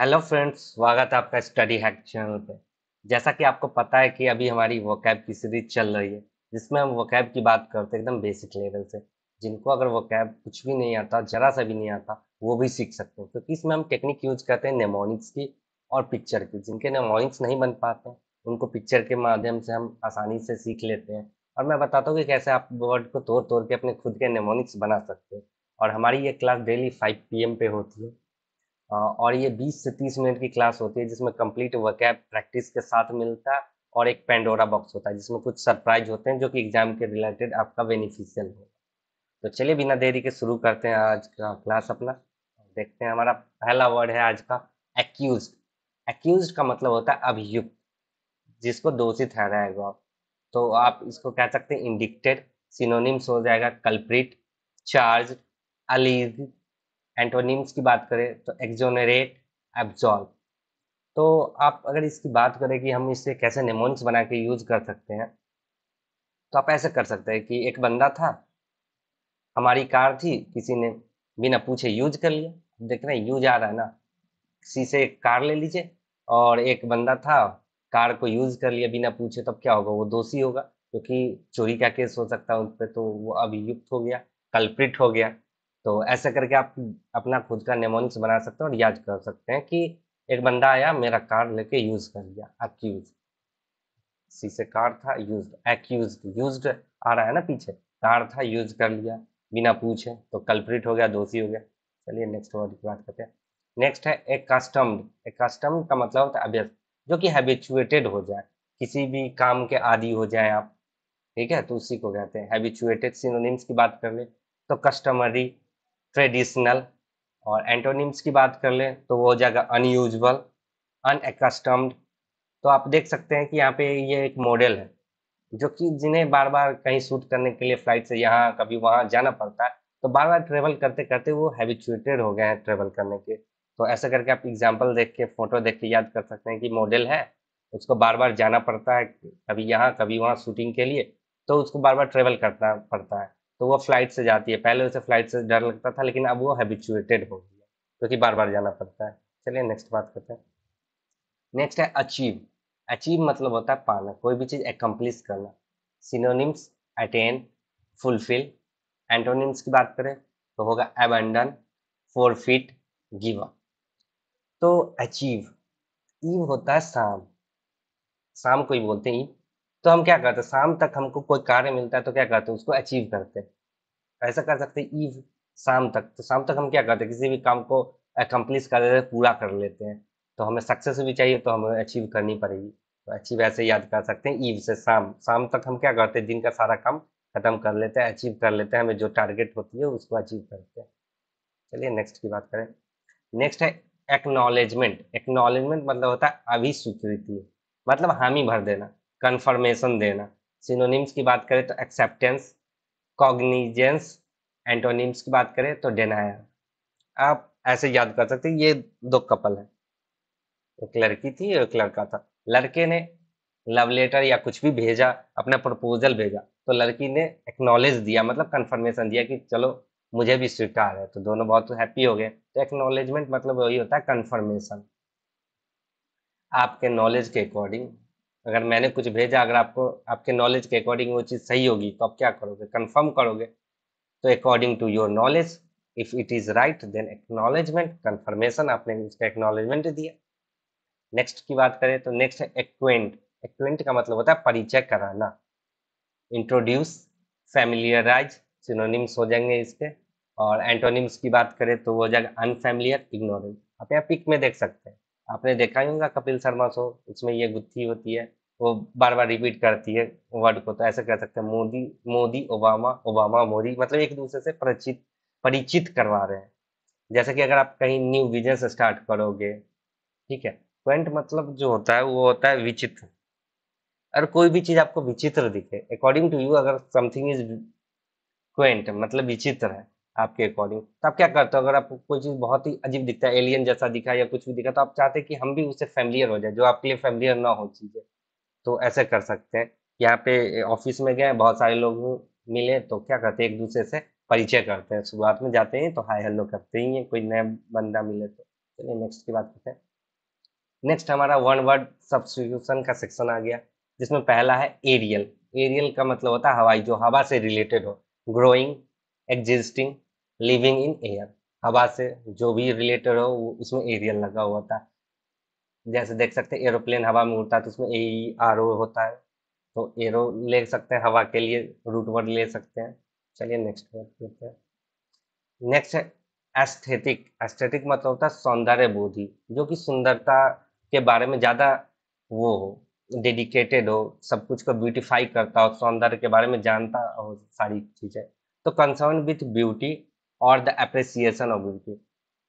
Hello friends स्वागत है आपका स्टडी हैक चैनल पे जैसा कि आपको पता है कि अभी हमारी वोकैब की सीरीज चल रही है जिसमें हम वोकैब की बात करते हैं एकदम बेसिक लेवल से जिनको अगर वोकैब कुछ भी नहीं आता जरा सा भी नहीं आता वो भी सीख सकते हैं क्योंकि इसमें हम टेक्निक यूज करते हैं नेमोनिक्स की और पिक्चर की जिनके नेमोनिक्स नहीं बन पाते उनको पिक्चर के माध्यम से हम आसानी से सीख लेते हैं और मैं बताता हूँ कि कैसे आप वर्ड को तोड़ तोड़ के अपने खुद के नेमोनिक्स बना सकते हैं और हमारी ये क्लास डेली फाइव पी पे होती है और ये 20 से 30 मिनट की क्लास होती है जिसमें कंप्लीट वर्कैप प्रैक्टिस के साथ मिलता है और एक पेंडोरा बॉक्स होता है जिसमें कुछ सरप्राइज होते हैं जो कि एग्जाम के रिलेटेड आपका बेनिफिशियल हो तो चलिए बिना देरी के शुरू करते हैं आज का क्लास अपना देखते हैं हमारा पहला वर्ड है आज का एक्यूज एक्यूज का मतलब होता है अभियुक्त जिसको दोषी ठहराएगा तो आप इसको कह सकते हैं इंडिक्टेड सिनोनिम्स हो जाएगा कल्प्रिट चार्ज अलीज एंटोनिम्स की बात करें तो एक्जोनरेट एब्जॉल्व तो आप अगर इसकी बात करें कि हम इससे कैसे निमोन्स बना के यूज़ कर सकते हैं तो आप ऐसे कर सकते हैं कि एक बंदा था हमारी कार थी किसी ने बिना पूछे यूज कर लिया देख रहे हैं यूज आ रहा है ना किसी से कार ले लीजिए और एक बंदा था कार को यूज कर लिया बिना पूछे तब क्या होगा वो दोषी होगा क्योंकि चोरी का केस हो सकता है उन पर तो वो अभियुक्त हो गया कल्प्रिट हो गया तो ऐसे करके आप अपना खुद का नेमोनिक्स बना सकते हैं और याद कर सकते हैं कि एक बंदा आया मेरा कार लेके यूज कर लिया अक्यूज सी से कार था यूज एक्यूज यूज आ रहा है ना पीछे कार था यूज कर लिया बिना पूछे तो कल्प्रिट हो गया दोषी हो गया चलिए नेक्स्ट वर्ड की बात करते हैं नेक्स्ट है एक कस्टम्ड एक कस्टम का मतलब होता है अभ्यस्त जो कि हैबिचुएटेड हो जाए किसी भी काम के आदि हो जाए आप ठीक है तो उसी को कहते हैं हैबिचुएटेड सिनोनिम्स की बात कर ले तो कस्टमरी ट्रेडिशनल और एंटोनिम्स की बात कर लें तो वो हो जाएगा अनयूजल अनएकस्टम्ड तो आप देख सकते हैं कि यहाँ पे ये एक मॉडल है जो कि जिन्हें बार बार कहीं शूट करने के लिए फ्लाइट से यहाँ कभी वहाँ जाना पड़ता है तो बार बार ट्रेवल करते करते वो हैबिचुएटेड हो गए हैं ट्रेवल करने के तो ऐसा करके आप एग्जाम्पल देख के फोटो देख के याद कर सकते हैं कि मॉडल है उसको बार बार जाना पड़ता है कभी यहाँ कभी वहाँ शूटिंग के लिए तो उसको बार बार ट्रेवल करना पड़ता है तो वो फ्लाइट से जाती है पहले उसे फ्लाइट से डर लगता था लेकिन अब वो हैबिचुएटेड हो है क्योंकि बार बार जाना पड़ता है चलिए नेक्स्ट बात करते हैं नेक्स्ट है अचीव अचीव मतलब होता है पाना कोई भी चीज़ एकम्प्लिश करना सिनोनिम्स अटेन फुलफिल एंटोनिम्स की बात करें तो होगा एबंडन फोर फिट गिव तो अचीव ईव होता है शाम शाम को ही बोलते हैं ईव तो हम क्या करते हैं शाम तक हमको कोई कार्य मिलता है तो क्या करते हैं उसको अचीव करते हैं ऐसा कर सकते हैं ईव शाम तक तो शाम तक हम क्या करते हैं किसी भी काम को अकम्प्लिश कर लेते पूरा कर लेते हैं तो हमें सक्सेस भी चाहिए तो हमें अचीव करनी पड़ेगी तो अचीव ऐसे याद कर सकते हैं ईव से शाम शाम तक हम क्या करते हैं दिन का सारा काम खत्म कर लेते हैं अचीव कर लेते हैं हमें जो टारगेट होती है उसको अचीव करते हैं चलिए नेक्स्ट की बात करें नेक्स्ट है एक्नॉलेजमेंट एक्नॉलेजमेंट मतलब होता है अभिस्वीकृति मतलब हामी भर देना कन्फर्मेशन देना सिनोनिम्स की बात करें तो एक्सेप्टेंस कॉग्निजेंस एंटोनिम्स की बात करें तो डेनाया आप ऐसे याद कर सकते ये दो कपल है एक लड़की थी एक लड़का था लड़के ने लव लेटर या कुछ भी भेजा अपना प्रपोजल भेजा तो लड़की ने एक्नॉलेज दिया मतलब कन्फर्मेशन दिया कि चलो मुझे भी स्वीकार है तो दोनों बहुत हैप्पी हो गए तो एक्नॉलेजमेंट मतलब वही होता है कन्फर्मेशन आपके नॉलेज के अकॉर्डिंग अगर मैंने कुछ भेजा अगर आपको आपके नॉलेज के अकॉर्डिंग वो चीज़ सही होगी तो आप क्या करोगे कंफर्म करोगे तो according to your knowledge if it is right then acknowledgement confirmation आपने उसका एक्नॉलेजमेंट दिया नेक्स्ट की बात करें तो नेक्स्ट है एक्वेंट एक्वेंट का मतलब होता है परिचय कराना इंट्रोड्यूस फैमिलियराइज सिनोनिम्स हो जाएंगे इसके और एंटोनिम्स की बात करें तो वो हो जाएगा अनफेमिलियर इग्नोरेंस आप यहाँ पिक में देख सकते हैं आपने देखा ही होगा कपिल शर्मा शो उसमें ये गुत्थी होती है वो बार बार रिपीट करती है वर्ड को तो ऐसे कह सकते हैं मोदी मोदी ओबामा ओबामा मोदी मतलब एक दूसरे से परिचित परिचित करवा रहे हैं जैसे कि अगर आप कहीं न्यू बिजनेस स्टार्ट करोगे ठीक है क्वेंट मतलब जो होता है वो होता है विचित्र अगर कोई भी चीज आपको विचित्र दिखे अकॉर्डिंग टू यू अगर समथिंग इज क्वेंट मतलब विचित्र है आपके अकॉर्डिंग तो आप क्या करते हो अगर आपको कोई चीज़ बहुत ही अजीब दिखता है एलियन जैसा दिखा या कुछ भी दिखा तो आप चाहते हैं कि हम भी उससे फैमिलियर हो जाए जो आपके लिए फैमिलियर ना हो चीज़ें तो ऐसे कर सकते हैं यहाँ पे ऑफिस में गए बहुत सारे लोग मिले तो क्या करते हैं एक दूसरे से परिचय करते हैं शुरुआत में जाते हैं तो हाई हेलो करते ही हैं कोई नया बंदा मिले तो चलिए नेक्स्ट की बात करते हैं नेक्स्ट हमारा वन वर्ड सब्सटीट्यूशन का सेक्शन आ गया जिसमें पहला है एरियल एरियल का मतलब होता है हवाई जो हवा से रिलेटेड हो growing existing living in air हवा से जो भी रिलेटेड हो वो उसमें एरियल लगा हुआ था जैसे देख सकते हैं एरोप्लेन हवा में उड़ता है तो उसमें ए आर ओ होता है तो एरो ले सकते हैं हवा के लिए रूट वर्ड ले सकते हैं चलिए नेक्स्ट वर्ड लेते हैं नेक्स्ट है एस्थेटिक एस्थेटिक मतलब होता है सौंदर्य बोधि जो कि सुंदरता के बारे में ज़्यादा वो हो डेडिकेटेड हो सब कुछ को ब्यूटिफाई करता हो सौंदर्य के बारे में जानता हो सारी चीज़ें तो कंसर्न विथ ब्यूटी और द अप्रिसिएशन ऑफ ब्यूटी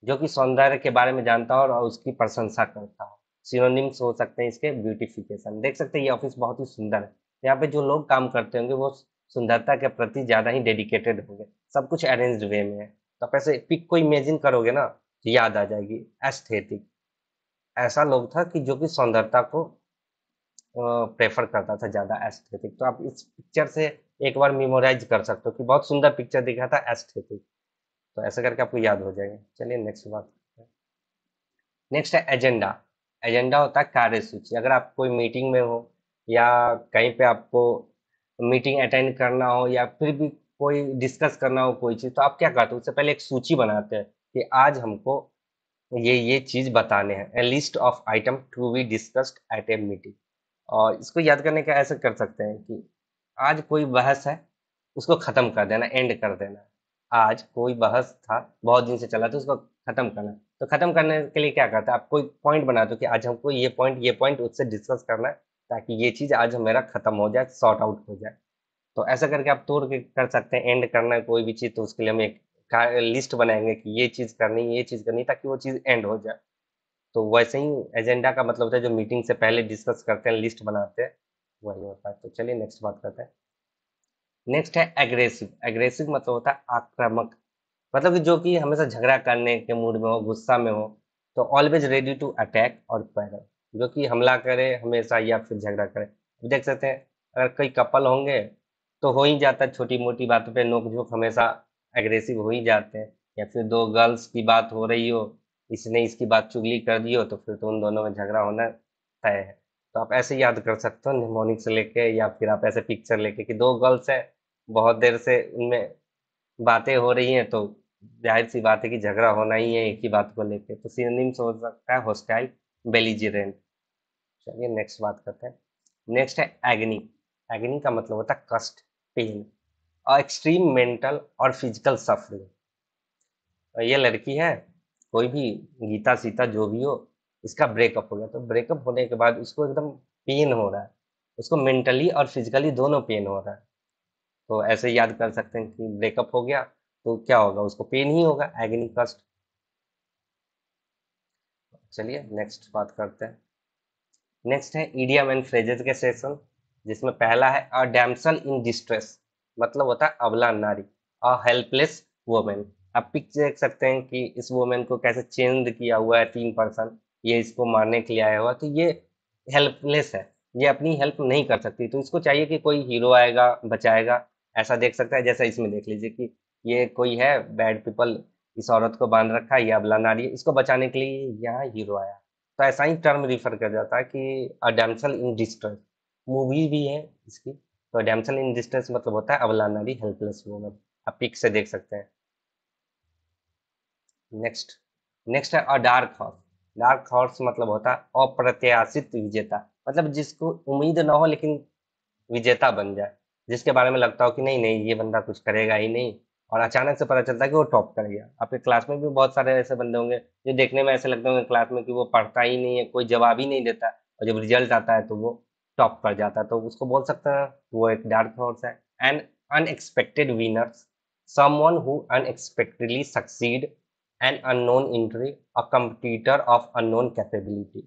जो कि सौंदर्य के बारे में जानता हो और उसकी प्रशंसा करता हो सिनोनिम्स हो सकते हैं इसके ब्यूटिफिकेशन देख सकते हैं ये ऑफिस बहुत ही सुंदर है यहाँ पे जो लोग काम करते होंगे वो सुंदरता के प्रति ज़्यादा ही डेडिकेटेड होंगे सब कुछ अरेंज वे में है तो आप ऐसे पिक को इमेजिन करोगे ना तो याद आ जाएगी एस्थेटिक ऐसा लोग था कि जो कि सौंदरता को प्रेफर करता था ज़्यादा एस्थेटिक तो आप इस पिक्चर से एक बार मेमोराइज कर सकते हो कि बहुत सुंदर पिक्चर दिखा था एस्थेटिक तो ऐसा करके आपको याद हो जाएगा चलिए नेक्स्ट बात नेक्स्ट है एजेंडा एजेंडा होता है कार्यसूची अगर आप कोई मीटिंग में हो या कहीं पे आपको मीटिंग अटेंड करना हो या फिर भी कोई डिस्कस करना हो कोई चीज़ तो आप क्या करते हो उससे पहले एक सूची बनाते हैं कि आज हमको ये ये चीज़ बताने हैं a list of item to be discussed at a meeting और इसको याद करने का ऐसा कर सकते हैं कि आज कोई बहस है उसको ख़त्म कर देना एंड कर देना आज कोई बहस था बहुत दिन से चला था तो उसको ख़त्म करना तो ख़त्म करने के लिए क्या करते हैं आप कोई पॉइंट बना दो कि आज हमको ये पॉइंट ये पॉइंट उससे डिस्कस करना है ताकि ये चीज़ आज मेरा ख़त्म हो जाए सॉर्ट आउट हो जाए तो ऐसा करके आप तोड़ के कर सकते हैं एंड करना है कोई भी चीज़ तो उसके लिए हम एक लिस्ट बनाएंगे कि ये चीज़ करनी ये चीज़ करनी ताकि वो चीज़ एंड हो जाए तो वैसे ही एजेंडा का मतलब होता है जो मीटिंग से पहले डिस्कस करते हैं लिस्ट बनाते हैं वही होता है तो चलिए नेक्स्ट बात करते हैं नेक्स्ट है एग्रेसिव एग्रेसिव मतलब होता है आक्रामक मतलब कि जो कि हमेशा झगड़ा करने के मूड में हो गुस्सा में हो तो ऑलवेज रेडी टू अटैक और पैरल जो कि हमला करे हमेशा या फिर झगड़ा करे देख सकते हैं अगर कई कपल होंगे तो हो ही जाता है छोटी मोटी बातों पे नोक झोंक हमेशा एग्रेसिव हो ही जाते हैं या फिर दो गर्ल्स की बात हो रही हो इसने इसकी बात चुगली कर दी हो तो फिर तो उन दोनों में झगड़ा होना तय है तो आप ऐसे याद कर सकते हो निमोनिक से लेके या फिर आप ऐसे पिक्चर लेके कि दो गर्ल्स हैं बहुत देर से उनमें बातें हो रही हैं तो जाहिर सी बात है कि झगड़ा होना ही है एक ही बात को लेके तो सिनोनिम्स हो सकता है हॉस्टाइल बेलिजिरेंट चलिए नेक्स्ट बात करते हैं नेक्स्ट है एग्नी एग्नी का मतलब होता है कष्ट पेन और एक्सट्रीम मेंटल और फिजिकल सफरिंग ये लड़की है कोई भी गीता सीता जो भी हो इसका ब्रेकअप हो गया तो ब्रेकअप होने के बाद उसको एकदम पेन हो रहा है उसको मेंटली और फिजिकली दोनों पेन हो रहा है तो ऐसे याद कर सकते हैं कि ब्रेकअप हो गया तो क्या होगा उसको पेन ही होगा एग्नी कष्ट चलिए नेक्स्ट बात करते हैं नेक्स्ट है ईडियम एंड फ्रेजेस के सेशन जिसमें पहला है अ डैमसल इन डिस्ट्रेस मतलब होता है अबला नारी अ हेल्पलेस वोमेन आप पिक्स देख सकते हैं कि इस वोमेन को कैसे चेंज किया हुआ है तीन पर्सन ये इसको मारने के लिए आया हुआ तो ये हेल्पलेस है ये अपनी हेल्प नहीं कर सकती तो इसको चाहिए कि कोई हीरो आएगा बचाएगा ऐसा देख सकता है जैसा इसमें देख लीजिए कि ये कोई है बैड पीपल इस औरत को बांध रखा है या अबला नारी इसको बचाने के लिए यहाँ हीरो आया तो ऐसा ही टर्म रिफर किया जाता है कि a damsel in distress movie भी है इसकी तो डैमसल इन डिस्ट्रेस मतलब होता है अबला नारी हेल्पलेस वूमन आप पिक से देख सकते हैं नेक्स्ट नेक्स्ट है a dark horse dark horse मतलब होता है अप्रत्याशित विजेता मतलब जिसको उम्मीद ना हो लेकिन विजेता बन जाए जिसके बारे में लगता हो कि नहीं नहीं ये बंदा कुछ करेगा ही नहीं और अचानक से पता चलता है कि वो टॉप कर गया आपके क्लास में भी बहुत सारे ऐसे बंदे होंगे जो देखने में ऐसे लगते होंगे क्लास में कि वो पढ़ता ही नहीं है कोई जवाब ही नहीं देता और जब रिजल्ट आता है तो वो टॉप कर जाता है तो उसको बोल सकते हैं वो एक डार्क हॉर्स है and unexpected winners someone who unexpectedly succeed an unknown entry, a competitor of unknown capability.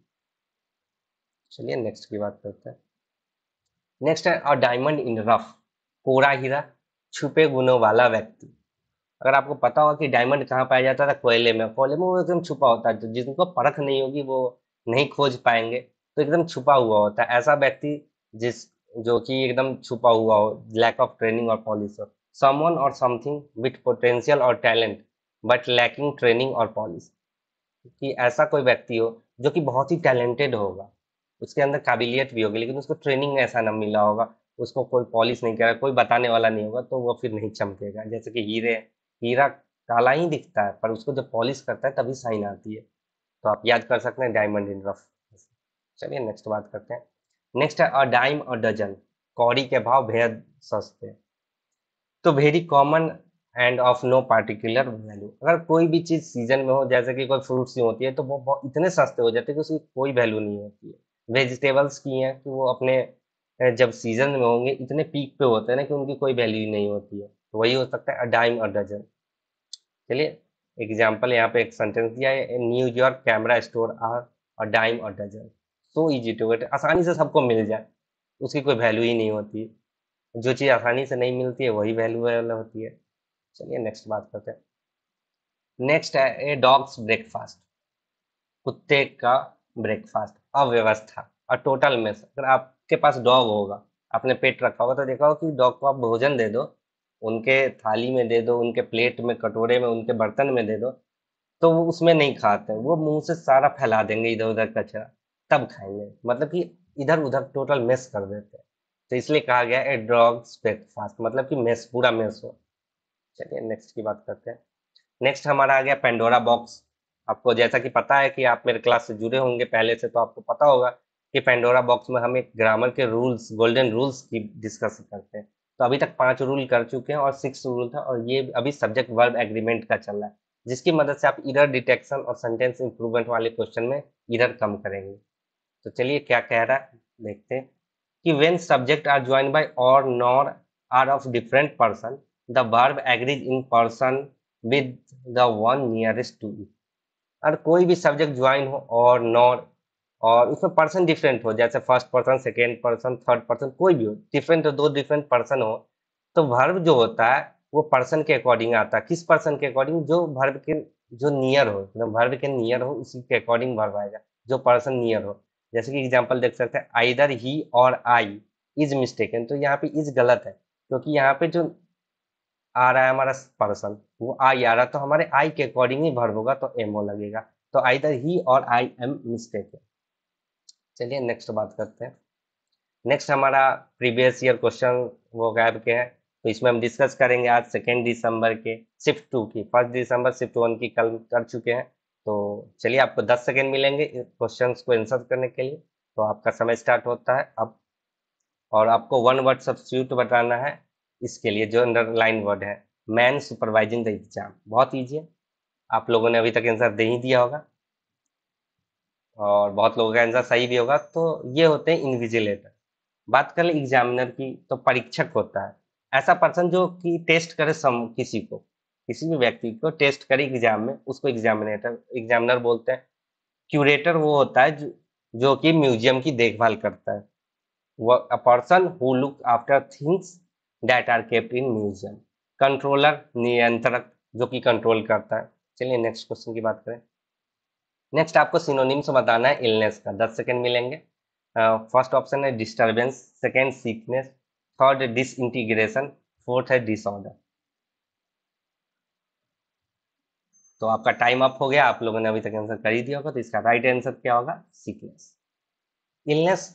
चलिए नेक्स्ट की बात करते हैं नेक्स्ट है और डायमंड इन रफ कोरा हीरा छुपे गुणों वाला व्यक्ति अगर आपको पता होगा कि डायमंड कहाँ पाया जाता था कोयले में कोयले में वो एकदम छुपा होता है तो जिनको परख नहीं होगी वो नहीं खोज पाएंगे तो एकदम छुपा हुआ होता है ऐसा व्यक्ति जिस जो कि एकदम छुपा हुआ हो lack of training or policy someone or something with potential और talent but lacking training or policy कि ऐसा कोई व्यक्ति हो जो कि बहुत ही टैलेंटेड होगा उसके अंदर काबिलियत भी होगी लेकिन उसको ट्रेनिंग ऐसा ना मिला होगा उसको कोई पॉलिस नहीं करा कोई बताने वाला नहीं होगा तो वो फिर नहीं चमकेगा जैसे कि हीरे हीरा काला ही दिखता है पर उसको जब पॉलिश करता है तभी साइन आती है तो आप याद कर सकते हैं डायमंड इन रफ चलिए नेक्स्ट बात करते हैं नेक्स्ट है अ डाइम और डजन कौड़ी के भाव बेहद सस्ते तो very common and of no particular value अगर कोई भी चीज़ सीजन में हो जैसे कि कोई फ्रूट्स ही होती है तो वो इतने सस्ते हो जाते हैं कि उसकी कोई वैल्यू नहीं होती है वेजिटेबल्स की हैं कि वो अपने जब सीजन में होंगे इतने पीक पे होते हैं ना कि उनकी कोई वैल्यू नहीं होती है तो वही हो सकता है डाइम और डजन चलिए एग्जाम्पल यहाँ पे एक सेंटेंस दिया है New York camera store are a dime a dozen so easy to get आसानी से सबको मिल जाए उसकी कोई वैल्यू ही नहीं होती जो चीज़ आसानी से नहीं मिलती है वही वाली होती है चलिए नेक्स्ट बात करते हैं नेक्स्ट है ए डॉग्स ब्रेकफास्ट कुत्ते का ब्रेकफास्ट अव्यवस्था और टोटल मेस अगर आपके पास डॉग होगा आपने पेट रखा होगा तो देखा होगा कि डॉग को आप भोजन दे दो उनके थाली में दे दो उनके प्लेट में कटोरे में उनके बर्तन में दे दो तो वो उसमें नहीं खाते वो मुंह से सारा फैला देंगे इधर उधर कचरा तब खाएंगे मतलब कि इधर उधर टोटल मेस कर देते हैं तो इसलिए कहा गया है डॉग्स ब्रेकफास्ट मतलब कि मेस पूरा मेस हो चलिए नेक्स्ट की बात करते हैं नेक्स्ट हमारा आ गया पेंडोरा बॉक्स आपको जैसा कि पता है कि आप मेरे क्लास से जुड़े होंगे पहले से तो आपको पता होगा कि पेंडोरा बॉक्स में हम एक ग्रामर के रूल्स गोल्डन रूल्स की डिस्कस करते हैं तो अभी तक पांच रूल कर चुके हैं और सिक्स रूल था और ये अभी सब्जेक्ट वर्ब एग्रीमेंट का चल रहा है जिसकी मदद से आप इधर डिटेक्शन और सेंटेंस इंप्रूवमेंट वाले क्वेश्चन में इधर कम करेंगे तो चलिए क्या कह रहा है देखते हैं कि when subject are join by or nor are of different person the verb agrees in person with the one nearest to it और कोई भी सब्जेक्ट ज्वाइन हो और नॉर और उसमें पर्सन डिफरेंट हो जैसे first person second person third person कोई भी हो डिफरेंट हो दो डिफरेंट पर्सन हो तो वर्ब जो होता है वो पर्सन के अकॉर्डिंग आता है किस पर्सन के अकॉर्डिंग जो वर्ब के जो नियर हो मतलब वर्ब के नियर हो उसी के अकॉर्डिंग वर्ब आएगा जो पर्सन नियर हो जैसे कि एग्जाम्पल देख सकते हैं आइदर ही और आई इज मिस्टेकन तो यहाँ पे इज गलत है क्योंकि तो यहाँ पे जो आ रहा है हमारा पर्सन वो आई आ रहा तो हमारे आई के अकॉर्डिंग ही भर्व होगा तो एम ओ लगेगा तो आइदर ही और आई एम मिस्टेक है चलिए नेक्स्ट बात करते हैं नेक्स्ट हमारा प्रीवियस ईयर क्वेश्चन वो गैप के हैं तो इसमें हम डिस्कस करेंगे आज सेकेंड दिसंबर के शिफ्ट टू की फर्स्ट दिसंबर शिफ्ट वन की कल कर चुके हैं तो चलिए आपको दस सेकेंड मिलेंगे क्वेश्चन को एंसर करने के लिए तो आपका समय स्टार्ट होता है अब और आपको वन वर्ड सब्सिट्यूट बताना है इसके लिए जो अंडरलाइन वर्ड है मैन सुपरवाइजिंग द एग्जाम बहुत ईजी है आप लोगों ने अभी तक आंसर दे ही दिया होगा और बहुत लोगों का आंसर सही भी होगा तो ये होते हैं इनविजिलेटर बात लें एग्जामिनर की तो परीक्षक होता है ऐसा पर्सन जो कि टेस्ट करे सम किसी को किसी भी व्यक्ति को टेस्ट करे एग्जाम में उसको एग्जामिनेटर एग्जामिनर बोलते हैं क्यूरेटर वो होता है जो, जो कि म्यूजियम की देखभाल करता है वो a person who look after things that are kept in museum controller नियंत्रक जो कि कंट्रोल करता है चलिए नेक्स्ट क्वेश्चन की बात करें नेक्स्ट आपको से बताना है इलनेस का दस सेकेंड मिलेंगे फर्स्ट ऑप्शन है disturbance second sickness third disintegration fourth है डिसऑर्डर तो आपका टाइम अप हो गया आप लोगों ने अभी तक आंसर कर ही दिया होगा तो इसका राइट आंसर क्या होगा सीकनेस इलनेस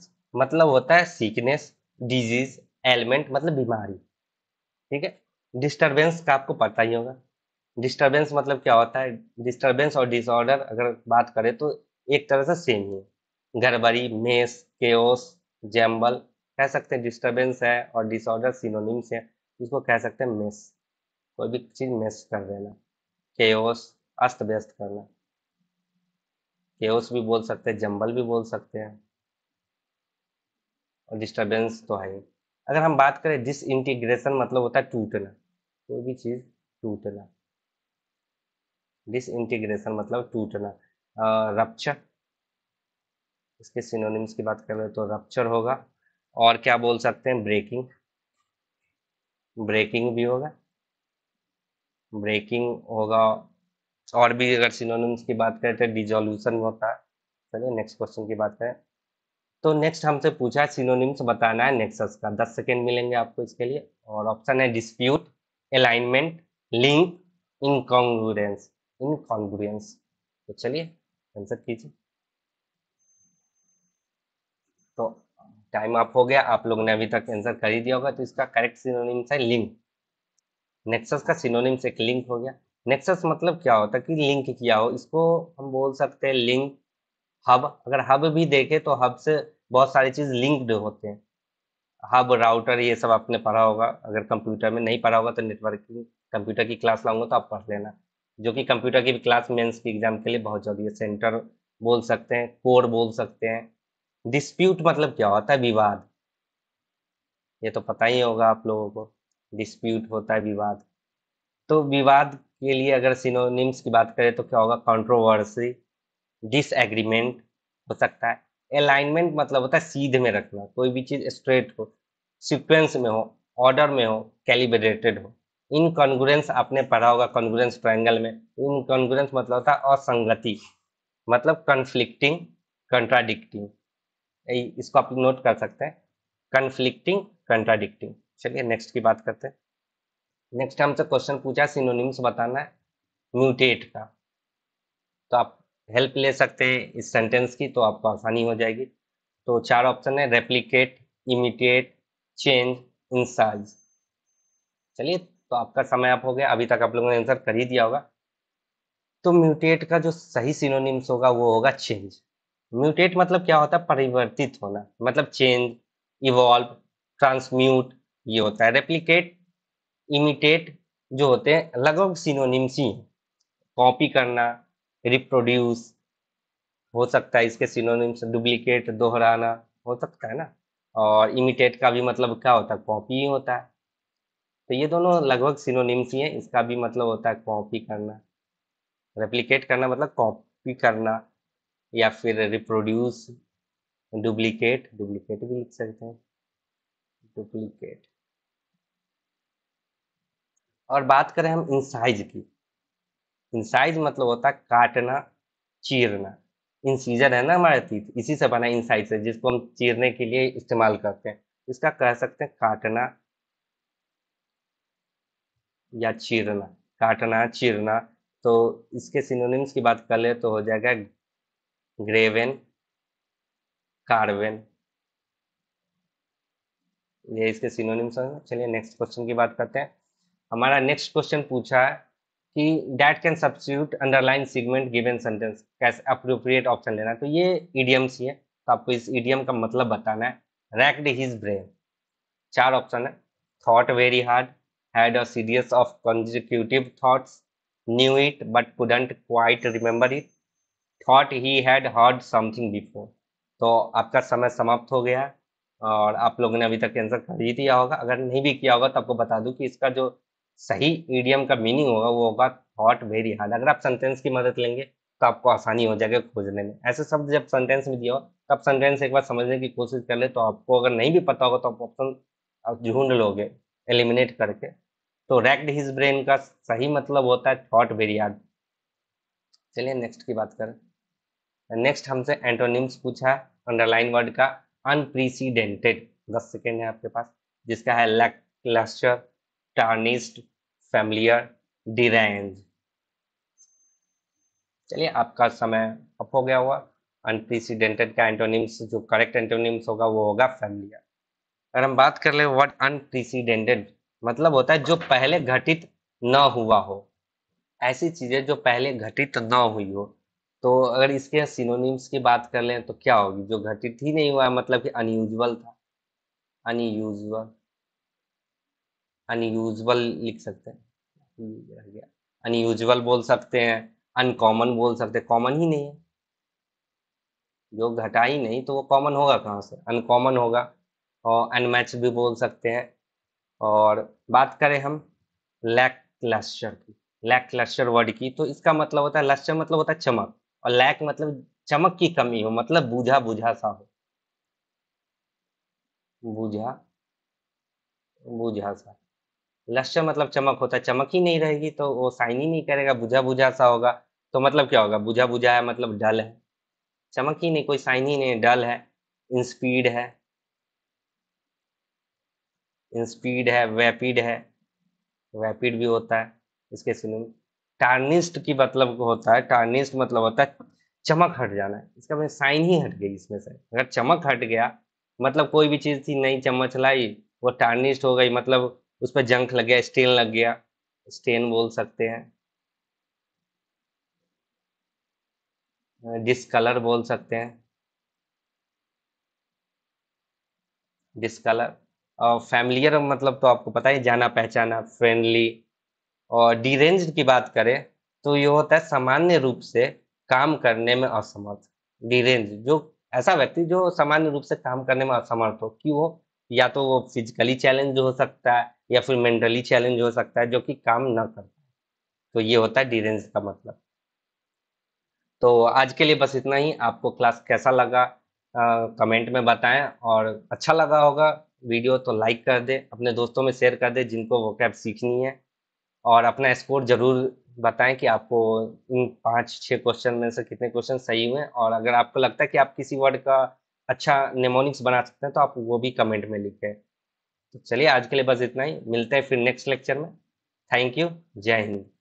मतलब होता है सीकनेस डिजीज एलिमेंट मतलब बीमारी ठीक है डिस्टरबेंस का आपको पता ही होगा डिस्टरबेंस मतलब क्या होता है डिस्टरबेंस और डिसऑर्डर अगर बात करें तो एक तरह से सेम ही है गड़बड़ी मेस केओस जैम्बल कह सकते हैं डिस्टरबेंस है और डिसऑर्डर सिनोनिम्स है इसको कह सकते हैं मेस कोई भी चीज़ मेस कर देना केओस अस्त व्यस्त करना केओस भी बोल सकते हैं जम्बल भी बोल सकते हैं और डिस्टरबेंस तो है ही अगर हम बात करें डिस इंटीग्रेशन मतलब होता है टूटना कोई भी चीज़ टूटना डिस इंटीग्रेशन मतलब टूटना रप्चर इसके सिनोनिम्स की बात करें तो रप्चर होगा और क्या बोल सकते हैं ब्रेकिंग ब्रेकिंग भी होगा ब्रेकिंग होगा और भी अगर सिनोनिम्स की बात करें तो डिजोल्यूशन होता है चलिए नेक्स्ट क्वेश्चन की बात करें तो नेक्स्ट हमसे पूछा है सिनोनिम्स बताना है नेक्सस का दस सेकेंड मिलेंगे आपको इसके लिए और ऑप्शन है dispute alignment link incongruence incongruence तो चलिए आंसर कीजिए तो टाइम अप हो गया आप लोगों ने अभी तक आंसर कर ही दिया होगा तो इसका करेक्ट सिनोनिम्स है लिंक नेक्सस का सिनोनिम्स एक लिंक हो गया नेक्सस मतलब क्या होता है कि लिंक किया हो इसको हम बोल सकते हैं लिंक हब अगर हब भी देखे तो हब से बहुत सारी चीज लिंक्ड होते हैं हब राउटर ये सब आपने पढ़ा होगा अगर कंप्यूटर में नहीं पढ़ा होगा तो नेटवर्किंग कंप्यूटर की क्लास लाऊंगा तो आप पढ़ लेना जो कि कंप्यूटर की क्लास मेंस की एग्जाम के लिए बहुत जरूरी है सेंटर बोल सकते हैं कोर बोल सकते हैं डिस्प्यूट मतलब क्या होता है विवाद ये तो पता ही होगा आप लोगों को डिस्प्यूट होता है विवाद तो विवाद के लिए अगर सिनोनिम्स की बात करें तो क्या होगा कंट्रोवर्सी डिसएग्रीमेंट हो सकता है अलाइनमेंट मतलब होता है सीध में रखना कोई भी चीज़ स्ट्रेट हो सीक्वेंस में हो ऑर्डर में हो कैलिब्रेटेड हो इनकॉन्गुरेंस आपने पढ़ा होगा कॉन्गुरेंस ट्रायंगल में इनकॉन्गुरेंस मतलब होता है असंगति मतलब कन्फ्लिक्टिंग कंट्राडिक्टिंग इसको आप नोट कर सकते हैं कन्फ्लिक्टिंग कंट्राडिक्टिंग चलिए नेक्स्ट की बात करते हैं नेक्स्ट हमसे क्वेश्चन पूछा सिनोनिम्स बताना है म्यूटेट का तो आप हेल्प ले सकते हैं इस सेंटेंस की तो आपको आसानी हो जाएगी तो चार ऑप्शन है replicate imitate change in size चलिए तो आपका समय आप हो गया अभी तक आप लोगों ने आंसर कर ही दिया होगा तो म्यूटेट का जो सही सिनोनिम्स होगा वो होगा चेंज म्यूटेट मतलब क्या होता है परिवर्तित होना मतलब चेंज इवॉल्व ट्रांसम्यूट ये होता है रेप्लीकेट इमिटेट जो होते हैं लगभग सिनोनिम्स ही कॉपी करना रिप्रोड्यूस हो सकता है इसके सिनोनिम्स डुप्लीकेट दोहराना हो सकता है ना और इमिटेट का भी मतलब क्या होता है कॉपी ही होता है तो ये दोनों लगभग सिनोनिम्स ही हैं इसका भी मतलब होता है कॉपी करना रेप्लीकेट करना मतलब कॉपी करना या फिर रिप्रोड्यूस डुप्लीकेट डुप्लीकेट भी लिख सकते हैं डुप्लीकेट और बात करें हम इन साइज की इंसाइज मतलब होता है काटना चीरना इन सीजर है ना हमारे तीत इसी से बना इंसाइज से जिसको हम चीरने के लिए इस्तेमाल करते हैं इसका कह सकते हैं काटना या चीरना काटना चीरना तो इसके सिनोनिम्स की बात कर ले तो हो जाएगा ग्रेवेन कार्वेन ये इसके सिनोनिम्स चलिए नेक्स्ट क्वेश्चन की बात करते हैं हमारा नेक्स्ट क्वेश्चन पूछा है कि that can substitute underline segment given sentence कैसे अप्रोप्रिएट ऑप्शन लेना तो ये ईडियम्स ही है तो आपको इस ईडियम का मतलब बताना है रैक्ड हिज ब्रेन चार ऑप्शन है thought very hard had a series of consecutive thoughts knew it but couldn't quite remember it thought he had heard something before तो आपका समय समाप्त हो गया और आप लोगों ने अभी तक आंसर कर ही दिया होगा अगर नहीं भी किया होगा तो आपको बता दूं कि इसका जो सही ईडियम का मीनिंग होगा वो होगा थॉट वेरी हार्ड अगर आप सेंटेंस की मदद लेंगे तो आपको आसानी हो जाएगा खोजने में ऐसे शब्द जब सेंटेंस में दिया हो तो आप सेंटेंस एक बार समझने की कोशिश कर ले तो आपको अगर नहीं भी पता होगा तो आप ऑप्शन ढूंढ लोगे एलिमिनेट करके तो रैक्ड हिज ब्रेन का सही मतलब होता है थॉट वेरी हार्ड चलिए नेक्स्ट की बात करें नेक्स्ट हमसे एंटोनिम्स पूछा है अंडरलाइन वर्ड का अनप्रीसीडेंटेड दस सेकेंड है आपके पास जिसका है लैक tarnished familiar deranged चलिए आपका समय अप हो गया हुआ अनप्रीसीडेंटेड का एंटोनिम्स जो करेक्ट एंटोनिम्स होगा वो होगा फैमिलियर अगर हम बात कर ले वर्ड अनप्रीसीडेंटेड मतलब होता है जो पहले घटित न हुआ हो ऐसी चीजें जो पहले घटित न हुई हो तो अगर इसके सिनोनिम्स की बात कर लें तो क्या होगी जो घटित ही नहीं हुआ मतलब कि अनयूजल था अनयूजल अनयूजल लिख सकते हैं अनयूजल बोल सकते हैं अनकॉमन बोल सकते हैं कॉमन ही नहीं है जो घटा ही नहीं तो वो कॉमन होगा कहाँ से अनकॉमन होगा और अनमैच भी बोल सकते हैं और बात करें हम लैक लस्टर की लैक लस्टर वर्ड की तो इसका मतलब होता है लस्टर मतलब होता है चमक और लैक मतलब चमक की कमी हो मतलब बूझा बूझा सा हो बूझा बूझा सा लश्चर मतलब चमक होता है चमक ही नहीं रहेगी तो वो साइन ही नहीं करेगा बुझा बुझा सा होगा तो मतलब क्या होगा बुझा बुझा है मतलब डल है चमक ही नहीं कोई साइन ही नहीं डल है इन स्पीड है इन स्पीड है वैपिड है वैपिड भी होता है इसके सिनोनिम टार्निस्ट की मतलब होता है टार्निस्ट मतलब होता है चमक हट जाना है इसका मतलब साइन ही हट गई इसमें से अगर चमक हट गया मतलब कोई भी चीज़ थी नई चम्मच लाई वो टार्निस्ट हो गई मतलब उस पर जंक लग गया स्टेन लग गया स्टेन बोल सकते हैं डिसकलर बोल सकते हैं डिसकलर और फैमिलियर मतलब तो आपको पता ही जाना पहचाना फ्रेंडली और डीरेंज की बात करें तो ये होता है सामान्य रूप से काम करने में असमर्थ डीरेंज जो ऐसा व्यक्ति जो सामान्य रूप से काम करने में असमर्थ हो कि वो या तो वो फिजिकली चैलेंज हो सकता है या फिर मेंटली चैलेंज हो सकता है जो कि काम ना करता तो ये होता है डिरेंस का मतलब तो आज के लिए बस इतना ही आपको क्लास कैसा लगा आ, कमेंट में बताएं और अच्छा लगा होगा वीडियो तो लाइक कर दे अपने दोस्तों में शेयर कर दे जिनको वो कैब सीखनी है और अपना स्कोर ज़रूर बताएं कि आपको इन पाँच छः क्वेश्चन में से कितने क्वेश्चन सही हुए और अगर आपको लगता है कि आप किसी वर्ड का अच्छा नेमोनिक्स बना सकते हैं तो आप वो भी कमेंट में लिखें तो चलिए आज के लिए बस इतना ही मिलते हैं फिर नेक्स्ट लेक्चर में थैंक यू जय हिंद